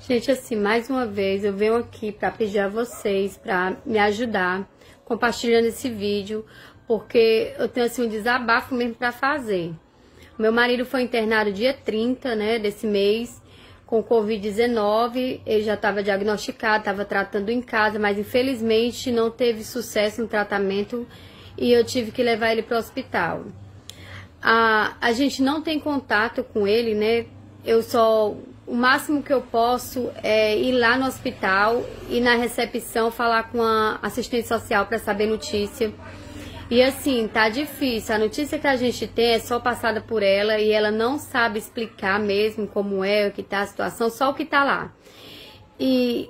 Gente, assim, mais uma vez eu venho aqui para pedir a vocês para me ajudar compartilhando esse vídeo, porque eu tenho assim um desabafo mesmo para fazer. Meu marido foi internado dia 30, né, desse mês, com COVID-19, ele já estava diagnosticado, estava tratando em casa, mas infelizmente não teve sucesso no tratamento e eu tive que levar ele para o hospital. A, a gente não tem contato com ele, né? Eu só o máximo que eu posso é ir lá no hospital e na recepção falar com a assistente social para saber notícia. E assim, tá difícil. A notícia que a gente tem é só passada por ela e ela não sabe explicar mesmo como é, o que tá a situação, só o que tá lá. E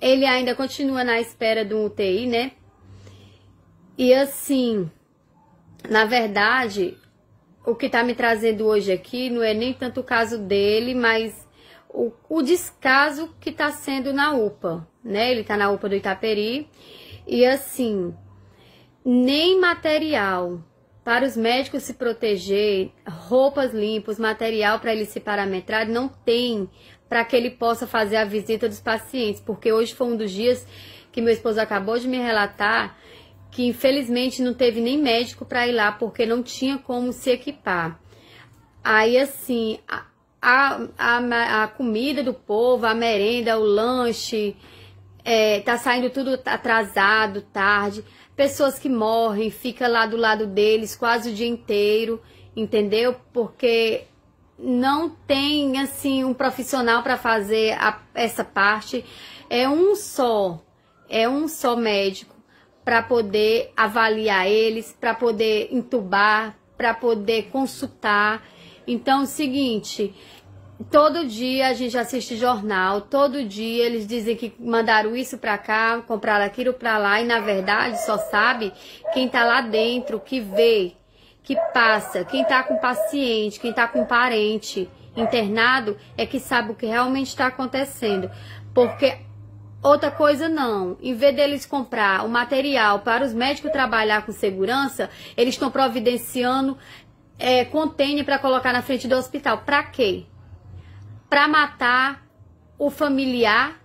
ele ainda continua na espera do UTI, né? E assim, na verdade, o que tá me trazendo hoje aqui não é nem tanto o caso dele, mas o, o descaso que está sendo na UPA, né? Ele está na UPA do Itaperi e assim, nem material para os médicos se proteger, roupas limpas, material para ele se parametrar, não tem para que ele possa fazer a visita dos pacientes, porque hoje foi um dos dias que meu esposo acabou de me relatar que infelizmente não teve nem médico para ir lá porque não tinha como se equipar. Aí assim, a, a, a comida do povo, a merenda, o lanche, é, tá saindo tudo atrasado, tarde. Pessoas que morrem, fica lá do lado deles quase o dia inteiro, entendeu? Porque não tem assim um profissional para fazer a, essa parte. É um só, é um só médico para poder avaliar eles, para poder entubar, para poder consultar. Então, o seguinte, todo dia a gente assiste jornal, todo dia eles dizem que mandaram isso para cá, compraram aquilo para lá e na verdade só sabe quem tá lá dentro, que vê, que passa, quem tá com paciente, quem tá com parente internado é que sabe o que realmente está acontecendo, porque Outra coisa não, em vez deles comprar o material para os médicos trabalhar com segurança, eles estão providenciando é, contêiner para colocar na frente do hospital. Para quê? Para matar o familiar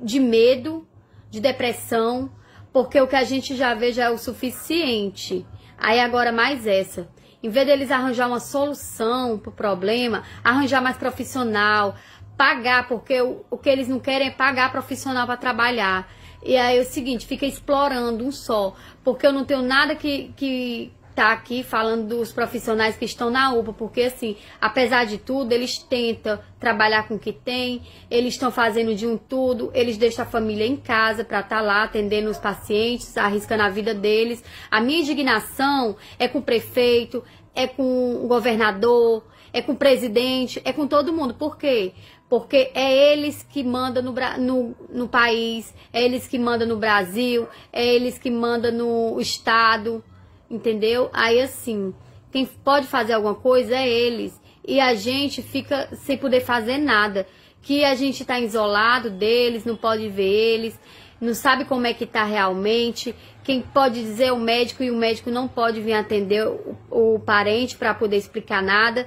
de medo, de depressão, porque o que a gente já vê já é o suficiente. Aí agora mais essa. Em vez deles arranjar uma solução para o problema, arranjar mais profissional, pagar, porque o, o que eles não querem é pagar profissional para trabalhar. E aí é o seguinte, fica explorando um só, porque eu não tenho nada que, que, tá aqui falando dos profissionais que estão na UPA, porque assim, apesar de tudo, eles tentam trabalhar com o que tem, eles estão fazendo de um tudo, eles deixam a família em casa para estar tá lá atendendo os pacientes, arriscando a vida deles. A minha indignação é com o prefeito, é com o governador, é com o presidente, é com todo mundo. Por quê? porque é eles que mandam no, no, no, país, é eles que mandam no Brasil, é eles que mandam no Estado, entendeu? Aí assim, quem pode fazer alguma coisa é eles. E a gente fica sem poder fazer nada. Que a gente está isolado deles, não pode ver eles, não sabe como é que está realmente. Quem pode dizer é o médico e o médico não pode vir atender o, o parente para poder explicar nada.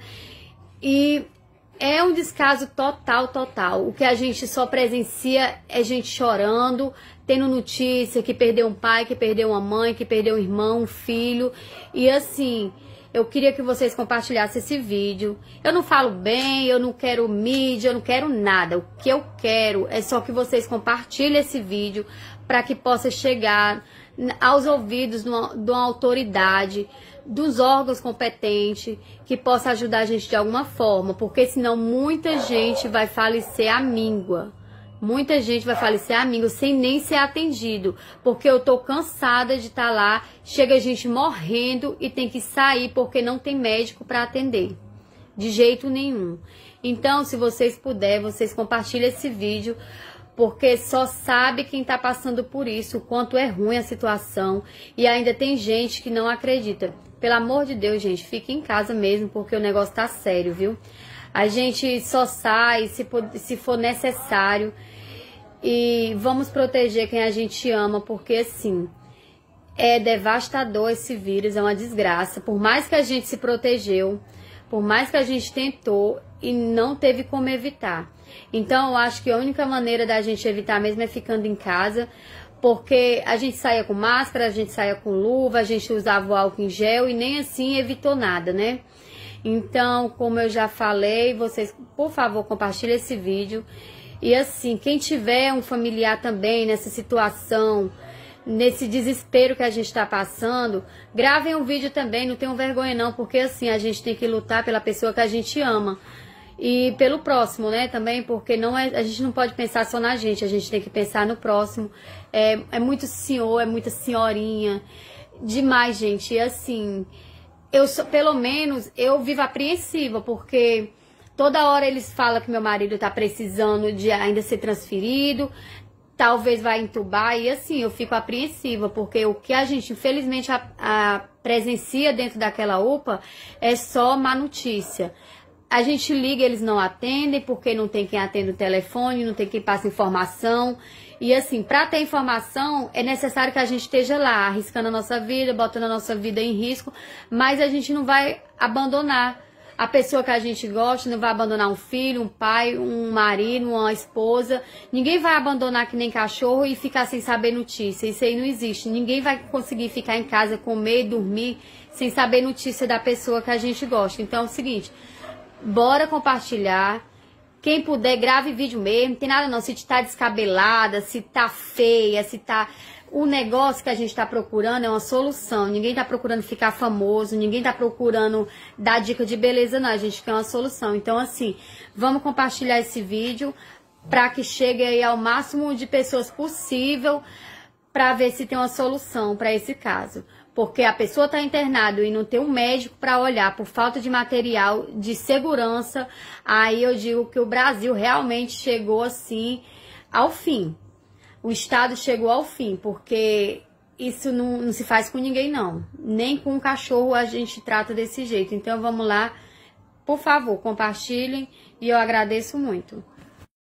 E é um descaso total, total. O que a gente só presencia é gente chorando, tendo notícia que perdeu um pai, que perdeu uma mãe, que perdeu um irmão, um filho. E assim, eu queria que vocês compartilhassem esse vídeo. Eu não falo bem, eu não quero mídia, eu não quero nada. O que eu quero é só que vocês compartilhem esse vídeo para que possa chegar aos ouvidos de uma, de uma autoridade, dos órgãos competentes que possa ajudar a gente de alguma forma, porque senão muita gente vai falecer à míngua. Muita gente vai falecer à míngua sem nem ser atendido, porque eu tô cansada de estar tá lá, chega a gente morrendo e tem que sair porque não tem médico para atender. De jeito nenhum. Então, se vocês puderem, vocês compartilhem esse vídeo porque só sabe quem está passando por isso, o quanto é ruim a situação e ainda tem gente que não acredita. Pelo amor de Deus, gente, fique em casa mesmo, porque o negócio tá sério, viu? A gente só sai se, se for necessário. E vamos proteger quem a gente ama, porque assim, é devastador esse vírus, é uma desgraça. Por mais que a gente se protegeu, por mais que a gente tentou e não teve como evitar. Então, eu acho que a única maneira da gente evitar mesmo é ficando em casa, porque a gente saía com máscara, a gente saía com luva, a gente usava o álcool em gel e nem assim evitou nada, né? Então, como eu já falei, vocês, por favor, compartilhem esse vídeo. E assim, quem tiver um familiar também nessa situação, nesse desespero que a gente está passando, gravem um vídeo também, não tenham vergonha não, porque assim, a gente tem que lutar pela pessoa que a gente ama e pelo próximo, né? Também, porque não é, a gente não pode pensar só na gente, a gente tem que pensar no próximo. É, é muito senhor, é muita senhorinha. Demais, gente. E assim, eu pelo menos eu vivo apreensiva, porque toda hora eles falam que meu marido está precisando de ainda ser transferido, talvez vai entubar e assim eu fico apreensiva porque o que a gente infelizmente a, a presencia dentro daquela UPA é só má notícia a gente liga, eles não atendem, porque não tem quem atenda o telefone, não tem quem passe informação. E assim, para ter informação, é necessário que a gente esteja lá, arriscando a nossa vida, botando a nossa vida em risco, mas a gente não vai abandonar a pessoa que a gente gosta, não vai abandonar um filho, um pai, um marido, uma esposa. Ninguém vai abandonar que nem cachorro e ficar sem saber notícia. Isso aí não existe. Ninguém vai conseguir ficar em casa, comer, dormir, sem saber notícia da pessoa que a gente gosta. Então é o seguinte, Bora compartilhar. Quem puder, grave vídeo mesmo. Não tem nada não. Se tá descabelada, se tá feia, se tá. O negócio que a gente está procurando é uma solução. Ninguém está procurando ficar famoso, ninguém está procurando dar dica de beleza, não. A gente quer uma solução. Então, assim, vamos compartilhar esse vídeo para que chegue aí ao máximo de pessoas possível para ver se tem uma solução para esse caso porque a pessoa está internada e não tem um médico para olhar por falta de material de segurança, aí eu digo que o Brasil realmente chegou assim ao fim. O Estado chegou ao fim, porque isso não, não se faz com ninguém, não. Nem com um cachorro a gente trata desse jeito. Então vamos lá, por favor, compartilhem e eu agradeço muito.